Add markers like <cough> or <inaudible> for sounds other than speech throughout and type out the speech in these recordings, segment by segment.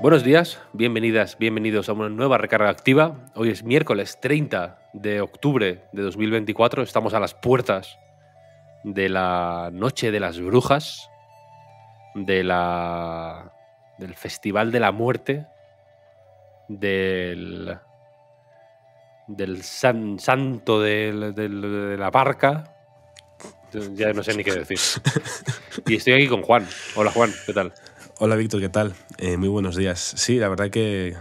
Buenos días, bienvenidas, bienvenidos a una nueva recarga activa. Hoy es miércoles 30 de octubre de 2024, estamos a las puertas de la Noche de las Brujas, de la del Festival de la Muerte, del del santo de la barca. Ya no sé ni qué decir. Y estoy aquí con Juan. Hola Juan, ¿qué tal? Hola Víctor, ¿qué tal? Eh, muy buenos días. Sí, la verdad que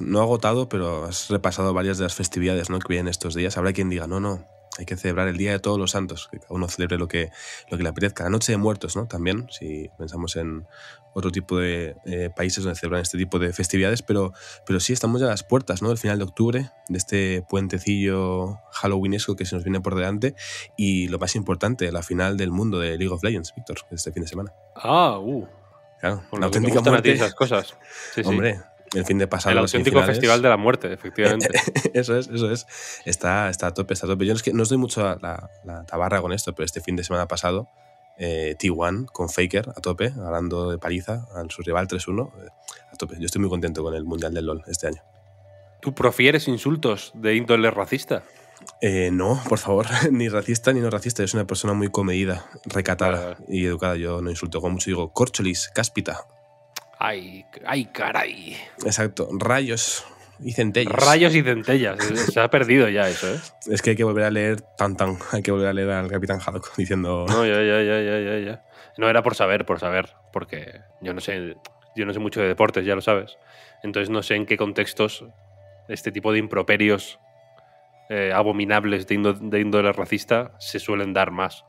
no ha agotado, pero has repasado varias de las festividades ¿no? que vienen estos días. Habrá quien diga, no, no, hay que celebrar el Día de Todos los Santos, que cada uno celebre lo que, lo que le apetezca. La Noche de Muertos, ¿no? También, si pensamos en otro tipo de eh, países donde celebran este tipo de festividades, pero, pero sí estamos ya a las puertas, ¿no? Del final de octubre, de este puentecillo halloweenesco que se nos viene por delante, y lo más importante, la final del mundo de League of Legends, Víctor, este fin de semana. Ah, uh, auténtica esas cosas. Hombre, el fin de pasado. El auténtico festival de la muerte, efectivamente. <laughs> eso es, eso es. Está, a tope, está a tope. Yo que no os doy mucho la, tabarra con esto, pero este fin de semana pasado, eh, T1 con Faker a tope, hablando de paliza a su rival 3-1, eh, a tope. Yo estoy muy contento con el Mundial del LOL este año. ¿Tú profieres insultos de índole racista? Eh, no, por favor, <laughs> ni racista ni no racista. es una persona muy comedida, recatada y educada. Yo no insulto con mucho, digo corcholis, cáspita. Ay, ay, caray. Exacto, rayos y centellas. Rayos y centellas, eh, se ha perdido ya eso, ¿eh? <laughs> Es que hay que volver a leer Tan Tan, hay que volver a leer al Capitán Haddock <laughs> diciendo. No, ya, ya, ya, ya, ya. ya. No, era por saber, por saber, porque yo no sé, yo no sé mucho de deportes, ya lo sabes. Entonces no sé en qué contextos este tipo de improperios eh, abominables de, índole racista se suelen dar más.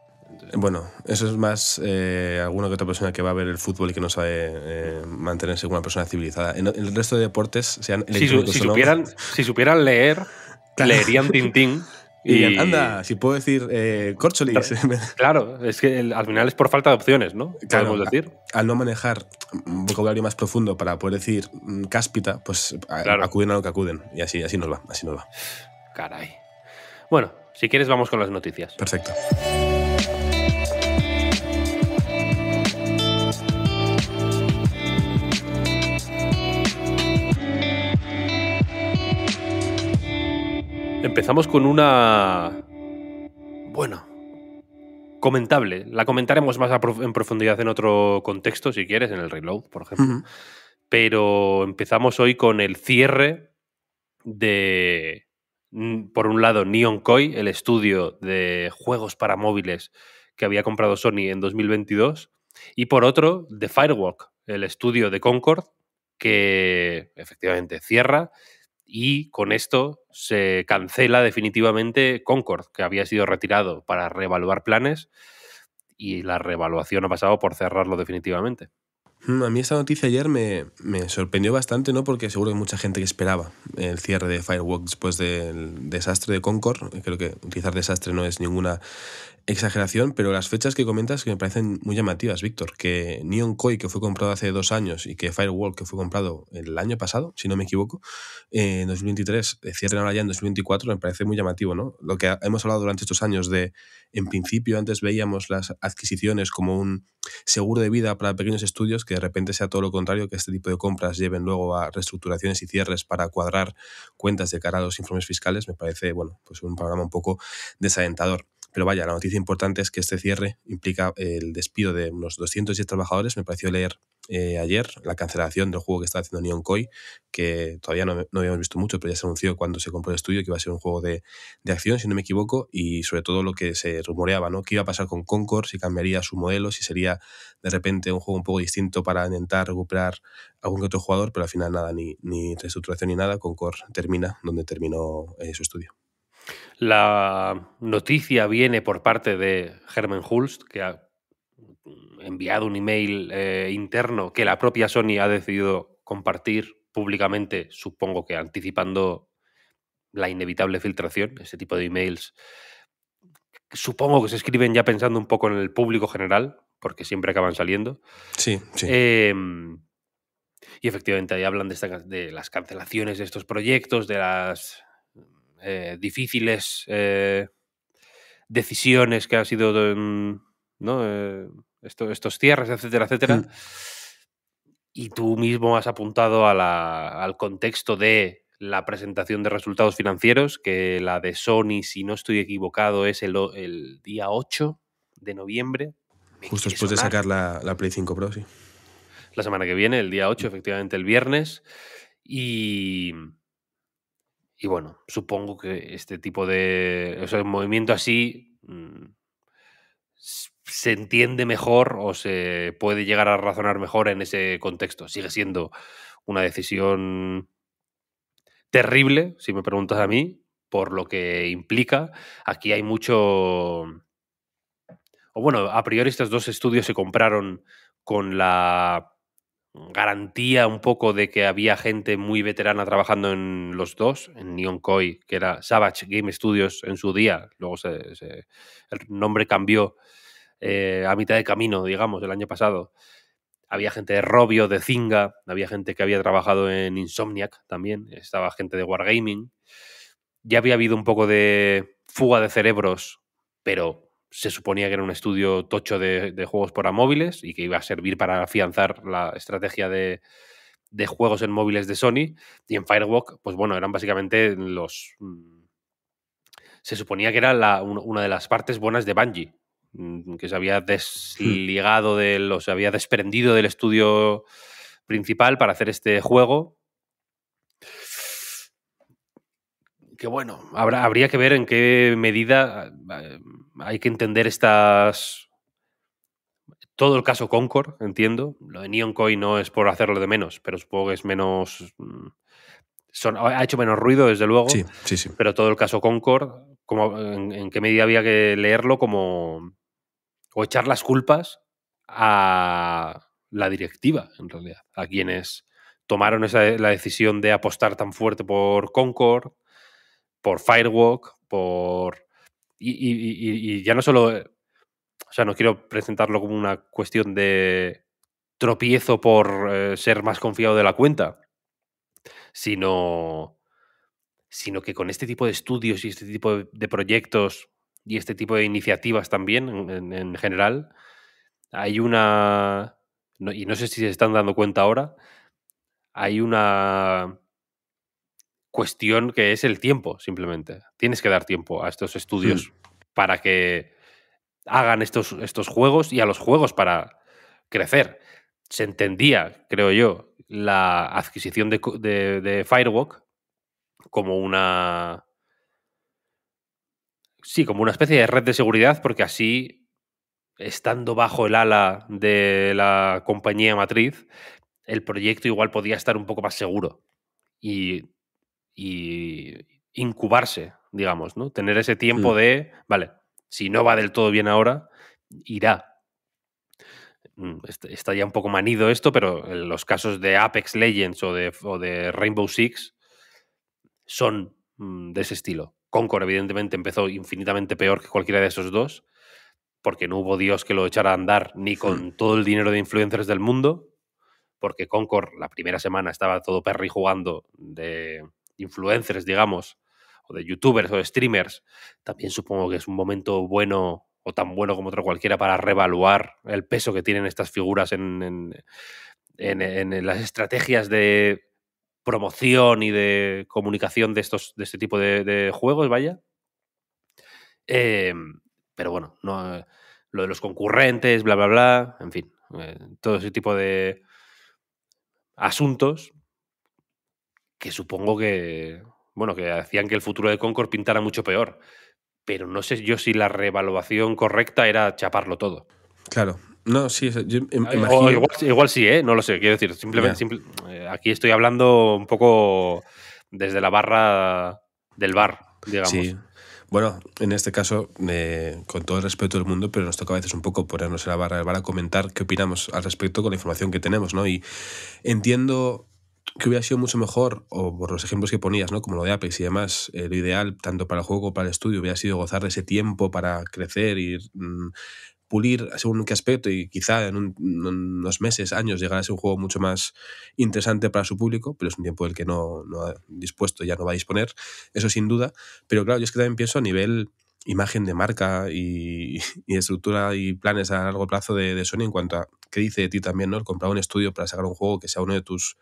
bueno, eso es más eh, alguna que otra persona que va a ver el fútbol y que no sabe eh, mantenerse como una persona civilizada. En, el resto de deportes, sean si, si, supieran, si supieran leer, <laughs> leerían Tintín. Y, anda, si puedo decir eh, corcholis. Claro, es que al final es por falta de opciones, ¿no? Claro, decir. al no manejar un vocabulario más profundo para poder decir mm, cáspita, pues acuden a lo que acuden. Y así, así nos va, así nos va. Caray. Bueno, si quieres vamos con las noticias. Perfecto. Empezamos con una... Bueno, comentable. La comentaremos más en profundidad en otro contexto, si quieres, en el reload, por ejemplo. Pero empezamos hoy con el cierre de Mm, por un lado, Neon Koi, el estudio de juegos para móviles que había comprado Sony en 2022, y por otro, The Firewalk, el estudio de Concord, que efectivamente cierra y con esto se cancela definitivamente Concord, que había sido retirado para reevaluar planes y la reevaluación ha pasado por cerrarlo definitivamente. Mm, a mí esta noticia ayer me, sorprendió bastante, ¿no? Porque seguro que mucha gente que esperaba el cierre de Fireworks después del desastre de Concord. Eh, creo que utilizar desastre no es ninguna exageración, pero las fechas que comentas que me parecen muy llamativas, Víctor, que Neon Koi, que fue comprado hace dos años, y que Firewall, que fue comprado el año pasado, si no me equivoco, eh, en 2023, eh, cierren ahora ya en 2024, me parece muy llamativo, ¿no? Lo que hemos hablado durante estos años de, en principio, antes veíamos las adquisiciones como un seguro de vida para pequeños estudios, que de repente sea todo lo contrario, que este tipo de compras lleven luego a reestructuraciones y cierres para cuadrar cuentas de cara a los informes fiscales, me parece, bueno, pues un programa un poco desalentador. Pero vaya, la noticia importante es que este cierre implica eh, el despido de unos 210 trabajadores, me pareció leer eh, ayer, la cancelación del juego que está haciendo Neon Koi, que todavía no, habíamos visto mucho, pero ya se anunció cuando se compró el estudio que iba a ser un juego de, acción, si no me equivoco, y sobre todo lo que se rumoreaba, ¿no? ¿Qué iba a pasar con Concord? Si cambiaría su modelo, si sería de repente un juego un poco distinto para intentar recuperar algún otro jugador, pero al final nada, ni, reestructuración ni nada, Concord termina donde terminó eh, su estudio. La noticia viene por parte de Herman Hulst, que ha enviado un email eh, interno que la propia Sony ha decidido compartir públicamente, supongo que anticipando la inevitable filtración, ese tipo de emails. Supongo que se escriben ya pensando un poco en el público general, porque siempre acaban saliendo. Sí, sí. Em, y efectivamente ahí hablan de, las cancelaciones de estos proyectos, de las eh, difíciles eh, decisiones que han sido em, ¿no? Eh, estos cierres, etcétera, etcétera. Mm. Y tú mismo has apuntado al contexto de la presentación de resultados financieros, que la de Sony, si no estoy equivocado, es el, día 8 de noviembre. Justo después de sacar la, la, Play 5 Pro, sí. La semana que viene, el día 8, mm. efectivamente, el viernes. Y, y bueno, supongo que este tipo de. movimiento así mm, se entiende mejor o se puede llegar a razonar mejor en ese contexto. Sigue siendo una decisión terrible, si me preguntas a mí, por lo que implica. Aquí hay mucho. O bueno, a priori estos dos estudios se compraron con la garantía un poco de que había gente muy veterana trabajando en los dos, en Neon Koi, que era Savage Game Studios en su día, luego el nombre cambió eh, a mitad de camino, digamos, el año pasado. Había gente de Robio, de Zinga, había gente que había trabajado en Insomniac también, estaba gente de Wargaming. Ya había habido un poco de fuga de cerebros, pero se suponía que era un estudio tocho de, juegos para móviles y que iba a servir para afianzar la estrategia de, juegos en móviles de Sony. Y en Firewalk, pues bueno, eran básicamente los... Mm, se suponía que era una de las partes buenas de Bungie, mm, que se había hmm. desligado de los, se había desprendido del estudio principal para hacer este juego. Que bueno, habría que ver en qué medida eh, hay que entender estas. Todo el caso Concord, entiendo. Lo de Neon no es por hacerlo de menos, pero supongo que es menos. Mm, ha hecho menos ruido, desde luego. Sí, sí, sí. Pero todo el caso Concord, como, en, qué medida había que leerlo como. o echar las culpas a la directiva, en realidad. A quienes tomaron esa, la decisión de apostar tan fuerte por Concord, por Firewalk, por y, ya no solo. Eh, o sea, no quiero presentarlo como una cuestión de tropiezo por eh, ser más confiado de la cuenta, sino, sino que con este tipo de estudios y este tipo de, proyectos y este tipo de iniciativas también en, general, hay una, y no sé si se están dando cuenta ahora, hay una cuestión que es el tiempo, simplemente. Tienes que dar tiempo a estos mm. estudios para que hagan estos, estos juegos y a los juegos para crecer. Se entendía, creo yo, la adquisición de, de, de Firewalk como una. Sí, como una especie de red de seguridad, porque así, estando bajo el ala de la compañía matriz, el proyecto igual podía estar un poco más seguro. Y y incubarse, digamos, ¿no? Tener ese tiempo mm. de, vale, si no va del todo bien ahora, irá. Mm, Está ya un poco manido esto, pero los casos de Apex Legends o de, de Rainbow Six son mm, de ese estilo. Concord, evidentemente, empezó infinitamente peor que cualquiera de esos dos, porque no hubo Dios que lo echara a andar ni hmm. con todo el dinero de influencers del mundo, porque Concord la primera semana estaba todo Perry jugando de influencers, digamos, o de youtubers o de streamers, también supongo que es un momento bueno o tan bueno como otro cualquiera para revaluar el peso que tienen estas figuras en, en, las estrategias de promoción y de comunicación de, estos, de este tipo de, juegos, vaya. Em, pero bueno, no, lo de los concurrentes, bla, bla, bla, en fin, eh, todo ese tipo de asuntos que supongo que, bueno, que hacían que el futuro de Concord pintara mucho peor. Pero no sé yo si la revaluación correcta era chaparlo todo. Claro. No, sí, imagino... igual, sí, ¿eh? no lo sé. Quiero decir, simplemente eh, aquí estoy hablando un poco desde la barra del bar, digamos. Sí. Bueno, en este caso, eh, con todo el respeto del mundo, pero nos toca a veces un poco ponernos en la barra del bar a comentar qué opinamos al respecto con la información que tenemos, ¿no? Y entiendo que hubiera sido mucho mejor, o por los ejemplos que ponías, ¿no? como lo de Apex y demás, eh, lo ideal, tanto para el juego como para el estudio, hubiera sido gozar de ese tiempo para crecer y mm, pulir según qué aspecto y quizá en, unos meses, años, llegar a ser un juego mucho más interesante para su público, pero es un tiempo del que no, no ha dispuesto, ya no va a disponer, eso sin duda. Pero claro, yo es que también pienso a nivel imagen de marca <laughs> y, estructura y planes a largo plazo de, Sony en cuanto a qué dice de ti también, ¿no? El comprar un estudio para sacar un juego que sea uno de tus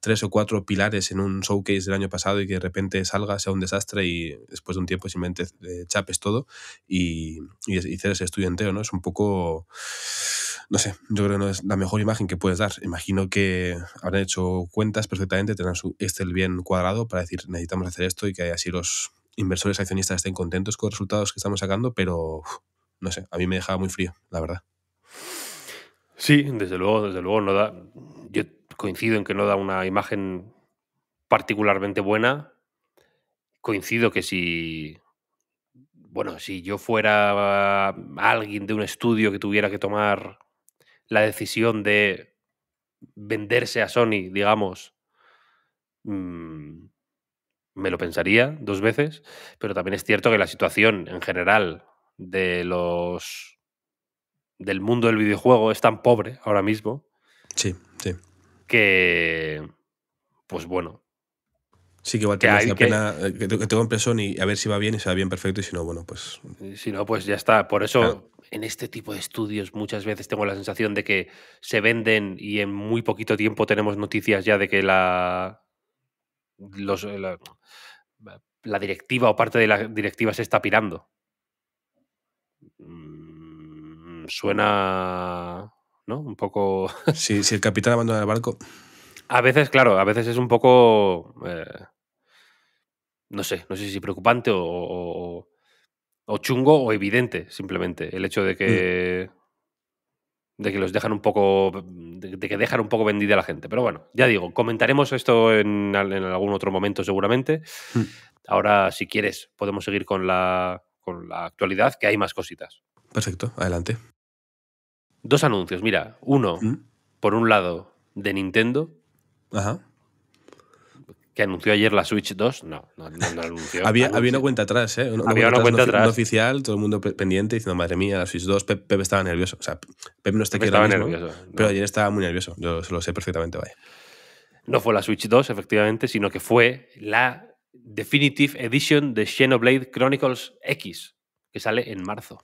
tres o cuatro pilares en un showcase del año pasado y que de repente salga, sea un desastre y después de un tiempo simplemente chapes todo y, y, hacer ese estudio entero, ¿no? Es un poco no sé, yo creo que no es la mejor imagen que puedes dar. Imagino que habrán hecho cuentas perfectamente, tendrán su Excel bien cuadrado para decir necesitamos hacer esto y que así los inversores accionistas estén contentos con los resultados que estamos sacando, pero no sé, a mí me dejaba muy frío, la verdad. Sí, desde luego, desde luego, no da, yo coincido en que no da una imagen particularmente buena. Coincido que si, bueno, si yo fuera alguien de un estudio que tuviera que tomar la decisión de venderse a Sony, digamos, mm, me lo pensaría dos veces, pero también es cierto que la situación en general de los del mundo del videojuego es tan pobre ahora mismo. Sí, sí. Que pues bueno. Sí, que igual te y la pena eh, que, te compres a ver si va bien y si va bien perfecto y si no, bueno, pues. Si no, pues ya está. Por eso en este tipo de estudios muchas veces tengo la sensación de que se venden y en muy poquito tiempo tenemos noticias ya de que la, eh, la, directiva o parte de la directiva se está pirando. Mm, suena, ¿no? Un poco... <laughs> si el capitán abandona el barco. A veces, claro, a veces es un poco... Eh, no sé, no sé si preocupante o, o, chungo o evidente, simplemente, el hecho de mm. que de que los dejan un poco, de, que dejan un poco vendida la gente. Pero bueno, ya digo, comentaremos esto en, algún otro momento seguramente. Hmm. Ahora, si quieres, podemos seguir con la, con la actualidad, que hay más cositas. Perfecto, adelante. Dos anuncios, mira, uno, hmm. por un lado, de Nintendo. Ajá que anunció ayer la Switch 2. No, no, no, anunció. <laughs> había, había una cuenta atrás, ¿eh? había una cuenta atrás. oficial, todo el mundo pendiente diciendo, madre mía, la Switch 2. Pep, estaba nervioso. O sea, Pep no está estaba nervioso. Pero ayer estaba muy nervioso. Yo se lo sé perfectamente, vaya. No fue la Switch 2, efectivamente, sino que fue la Definitive Edition de Xenoblade Chronicles X, que sale en marzo.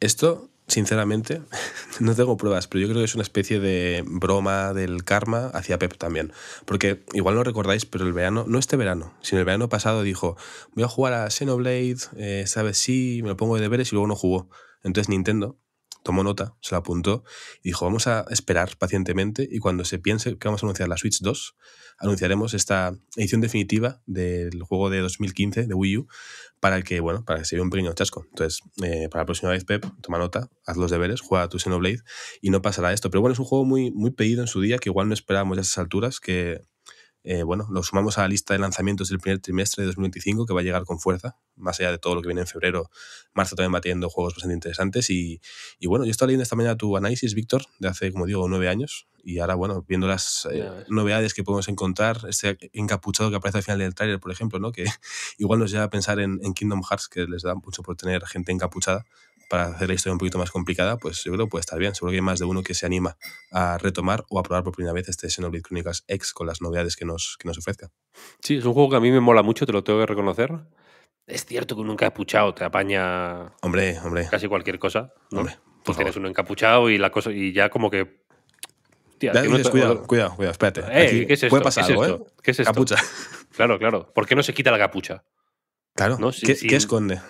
Esto sinceramente, <laughs> no tengo pruebas, pero yo creo que es una especie de broma del karma hacia Pep también. Porque igual no recordáis, pero el verano, no este verano, sino el verano pasado dijo, voy a jugar a Xenoblade, eh, sabes, sí, me lo pongo de deberes y luego no jugó. Entonces Nintendo tomó nota, se la apuntó y dijo, vamos a esperar pacientemente y cuando se piense que vamos a anunciar la Switch 2, anunciaremos esta edición definitiva del juego de 2015 de Wii U para que, bueno, para que se vea un pequeño chasco. Entonces, eh, para la próxima vez, Pep, toma nota, haz los deberes, juega a tu Xenoblade y no pasará esto. Pero bueno, es un juego muy, muy pedido en su día que igual no esperábamos a esas alturas que eh, bueno, lo sumamos a la lista de lanzamientos del primer trimestre de 2025, que va a llegar con fuerza, más allá de todo lo que viene en febrero. Marzo también va juegos bastante interesantes. Y, y bueno, yo estaba leyendo esta mañana tu análisis, Víctor, de hace, como digo, nueve años. Y ahora, bueno, viendo las eh, novedades que podemos encontrar, este encapuchado que aparece al final del tráiler, por ejemplo, ¿no? que <laughs> igual nos lleva a pensar en, en Kingdom Hearts, que les da mucho por tener gente encapuchada para hacer la historia un poquito más complicada, pues yo creo que puede estar bien. Seguro que hay más de uno que se anima a retomar o a probar por primera vez este Xenoblade Chronicles X con las novedades que nos, que nos ofrezca. Sí, es un juego que a mí me mola mucho, te lo tengo que reconocer. Es cierto que un encapuchado te apaña. Hombre, hombre. Casi cualquier cosa. Hombre. Pues tienes uno encapuchado y la cosa y ya como que cuidado, cuidado, cuidado, espérate. Eh, ¿qué es ¿eh? esto? ¿Qué es esto? ¿Qué Capucha. Claro, claro. ¿Por qué no se quita la capucha? Claro. ¿Qué, esconde?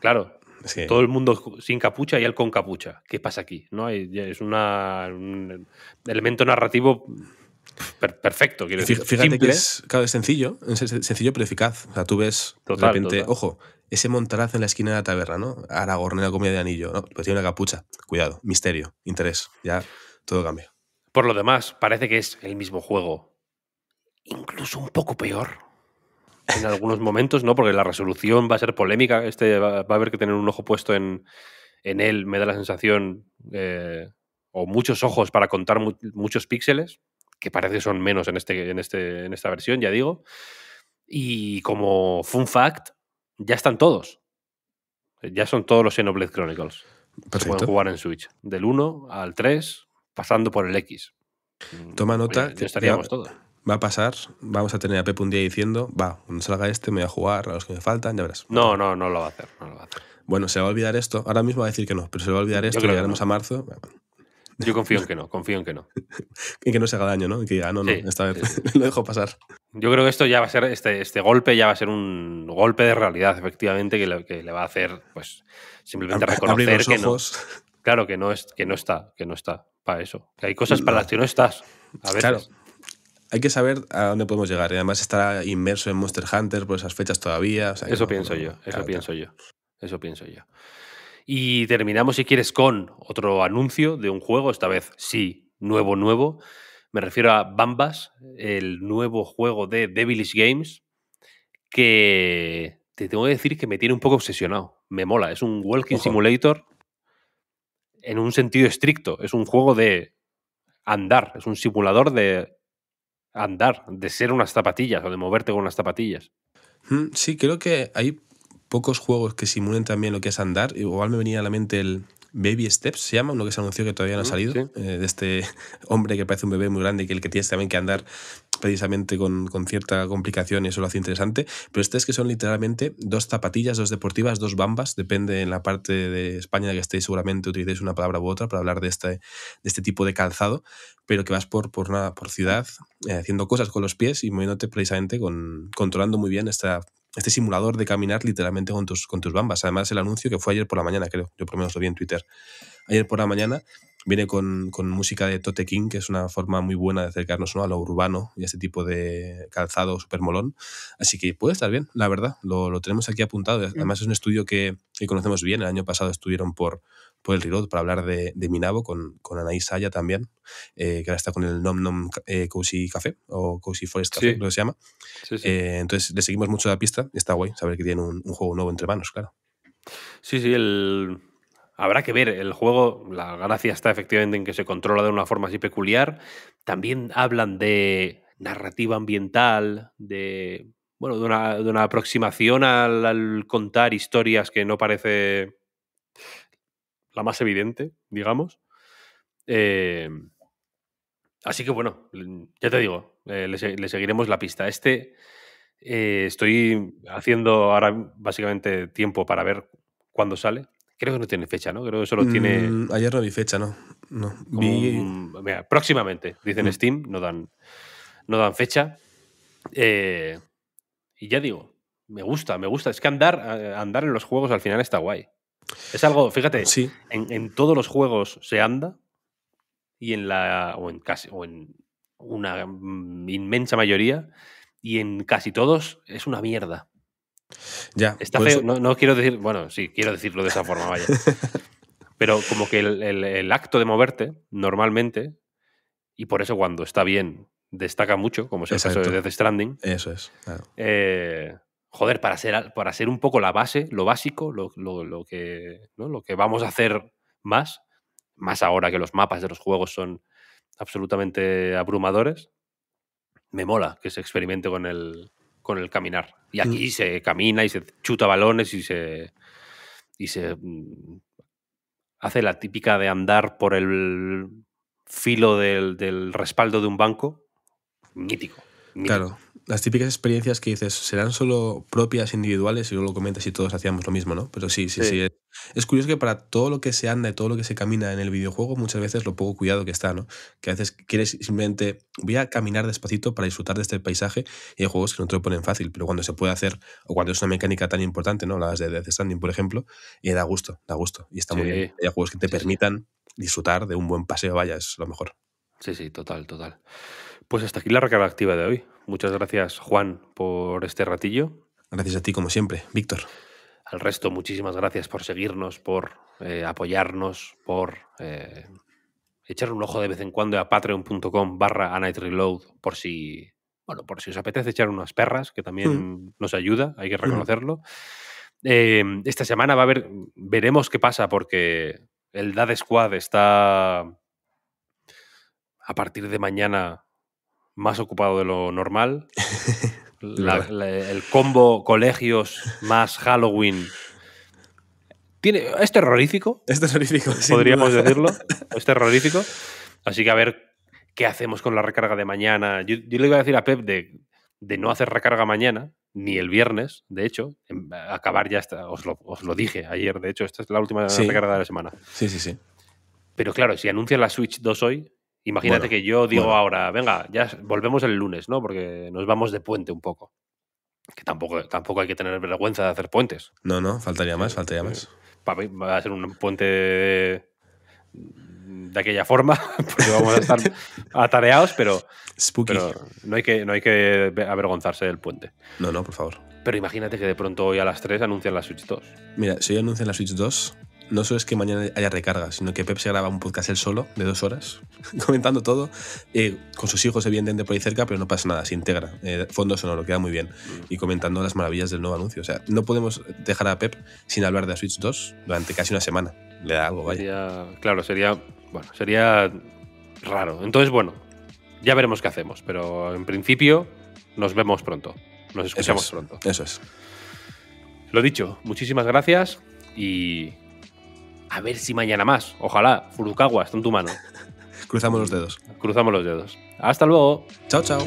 Claro. Todo el mundo sin capucha y él con capucha. ¿Qué pasa aquí? ¿No? Es un elemento narrativo perfecto. fíjate que es, sencillo, sencillo pero eficaz. O sea, tú ves de repente, ojo, ese Montaraz en la esquina de la taberna, ¿no? Aragorn la comida de anillo, ¿no? Pues tiene una capucha. Cuidado, misterio, interés, ya todo cambia. Por lo demás, parece que es el mismo juego. Incluso un poco peor en algunos momentos, ¿no? Porque la resolución va a ser polémica. Este va, a haber que tener un ojo puesto en, él, me da la sensación, eh, o muchos ojos para contar muchos píxeles, que parece que son menos en, este, en, este, en esta versión, ya digo. Y como fun fact, ya están todos. Ya son todos los Xenoblade Chronicles. Perfecto. pueden jugar en Switch. Del 1 al 3, pasando por el X. Toma nota. estaríamos todos va a pasar, vamos a tener a Pepe un día diciendo, va, cuando salga este me voy a jugar a los que me faltan, ya verás. No, no, no lo va a hacer, no lo va a hacer. Bueno, se va a olvidar esto, ahora mismo va a decir que no, pero se va a olvidar esto, llegaremos a marzo. Yo confío en que no, confío en que no. en <laughs> que no se haga daño, ¿no? que diga, no, no, esta vez <laughs> lo dejo pasar. Yo creo que esto ya va a ser, este, este golpe ya va a ser un golpe de realidad, efectivamente, que le, que le va a hacer, pues, simplemente reconocer que no. Claro, que no, es, que no está, que no está para eso. Que hay cosas para las que no estás. A ver. Claro hay que saber a dónde podemos llegar. Y además estará inmerso en Monster Hunter por esas fechas todavía. eso pienso yo, eso pienso yo. Eso pienso yo. Y terminamos, si quieres, con otro anuncio de un juego, esta vez sí, nuevo, nuevo. Me refiero a Bambas, el nuevo juego de Devilish Games, que te tengo que decir que me tiene un poco obsesionado. Me mola, es un walking simulator en un sentido estricto. Es un juego de andar, es un simulador de andar, de ser unas zapatillas o de moverte con unas zapatillas. Mm, sí, creo que hay pocos juegos que simulen también lo que es andar. Igual me venía a la mente el, Baby Steps se llama, uno que se anunció que todavía no ha salido, eh, de este <laughs> hombre que parece un bebé muy grande y que el que tienes también que andar precisamente con, con, cierta complicación y eso lo hace interesante. Pero este es que son literalmente dos zapatillas, dos deportivas, dos bambas, depende en la parte de España de que estéis, seguramente utilicéis una palabra u otra para hablar de este, de este tipo de calzado, pero que vas por, por, nada, por ciudad eh, haciendo cosas con los pies y moviéndote precisamente con, controlando muy bien esta este simulador de caminar literalmente con tus, con tus bambas. Además, el anuncio que fue ayer por la mañana, creo, yo por lo menos lo vi en Twitter, ayer por la mañana, Viene con, con, música de Tote King, que es una forma muy buena de acercarnos ¿no? a lo urbano y a este tipo de calzado súper molón. Así que puede estar bien, la verdad. Lo, lo tenemos aquí apuntado. Mm. Además, es un estudio que, que, conocemos bien. El año pasado estuvieron por, por el Reload para hablar de, de Minabo con, con Anaí Saya también, eh, que ahora está con el Nom Nom eh, Cozy Café o Cozy Forest Café, sí. creo que se llama. Eh, entonces, le seguimos mucho la pista. Está guay saber que tienen un, un juego nuevo entre manos, claro. Sí, sí, el, Habrá que ver, el juego, la gracia está efectivamente en que se controla de una forma así peculiar. También hablan de narrativa ambiental, de, bueno, de, una, aproximación al, contar historias que no parece la más evidente, digamos. Eh, así que bueno, ya te digo, eh, le, seguiremos la pista. Este eh, estoy haciendo ahora básicamente tiempo para ver cuándo sale Creo que no tiene fecha, ¿no? Creo que solo tiene. Mm, ayer no vi fecha, ¿no? no. próximamente, dicen Steam, no dan, no dan fecha. Eh, y ya digo, me gusta, me gusta. Es que andar, en los juegos al final está guay. Es algo, fíjate, en, en, todos los juegos se anda y en la. o en casi. o en una mm, inmensa mayoría. Y en casi todos es una mierda. Ya. Pues no, quiero decir, bueno, sí, quiero decirlo de esa forma, vaya. <laughs> Pero como que el, acto de moverte, normalmente, y por eso cuando está bien, destaca mucho, como es el caso de Death Stranding. Eso es. Eh, joder, para ser, un poco la base, lo básico, lo, que, lo que vamos a hacer más, más ahora que los mapas de los juegos son absolutamente abrumadores, me mola que se experimente con el, con el caminar. Y mm. aquí se camina y se chuta balones y se. y se mm, hace la típica de andar por el filo del, respaldo de un banco. mítico. Claro las típicas experiencias que dices, ¿serán solo propias, individuales? Y luego lo comentas y todos hacíamos lo mismo, ¿no? Pero sí, sí, sí, Es curioso que para todo lo que se anda y todo lo que se camina en el videojuego, muchas veces lo poco cuidado que está, ¿no? Que a veces quieres simplemente, voy a caminar despacito para disfrutar de este paisaje y hay juegos que no te lo ponen fácil, pero cuando se puede hacer, o cuando es una mecánica tan importante, ¿no? Las de Death por ejemplo, y eh, da gusto, da gusto. Y está muy bien. Hay juegos que te permitan disfrutar de un buen paseo, vaya, es lo mejor. Sí, sí, total, total. Pues hasta aquí la recarga activa de hoy. Muchas gracias, Juan, por este ratillo. Gracias a ti, como siempre, Víctor. Al resto, muchísimas gracias por seguirnos, por eh, apoyarnos, por eh, echar un ojo de vez en cuando a patreon.com barra por si, bueno, por si os apetece echar unas perras, que también mm. nos ayuda, hay que mm. reconocerlo. Eh, esta semana va a haber, veremos qué pasa porque el Dad Squad está a partir de mañana más ocupado de lo normal. <laughs> el combo colegios más Halloween. Tiene, es terrorífico. Es terrorífico, Podríamos decirlo. <laughs> Es terrorífico. Así que a ver qué hacemos con la recarga de mañana. Yo, le iba a decir a Pep de, no hacer recarga mañana, ni el viernes, de hecho. acabar ya, está, os, lo, dije ayer, de hecho, esta es la última recarga de la semana. Sí, sí, sí. Pero claro, si anuncia la Switch 2 hoy, Imagínate que yo digo ahora, venga, ya volvemos el lunes, ¿no? Porque nos vamos de puente un poco. Que tampoco, tampoco hay que tener vergüenza de hacer puentes. No, no, faltaría más, faltaría más. va a ser un puente de, aquella forma, <laughs> porque vamos a estar atareados, pero, Spooky. pero no, hay que, no hay que avergonzarse del puente. No, no, por favor. Pero imagínate que de pronto hoy a las 3 anuncian la Switch 2. Mira, si hoy anuncian la Switch 2, no solo es que mañana haya recarga, sino que Pep se graba un podcast él solo, de dos horas, <laughs> comentando todo, eh, con sus hijos se de por ahí cerca, pero no pasa nada, se integra. Eh, fondo sonoro, queda muy bien. Y comentando las maravillas del nuevo anuncio. O sea, no podemos dejar a Pep sin hablar de Switch 2 durante casi una semana. Le da algo, vaya. claro, sería, bueno, sería raro. Entonces, bueno, ya veremos qué hacemos, pero en principio nos vemos pronto. Nos escuchamos pronto. Eso es. Lo dicho, muchísimas gracias y a ver si mañana más. Ojalá. Furukawa, está en tu mano. <laughs> Cruzamos los dedos. Cruzamos los dedos. Hasta luego. Chao, chao.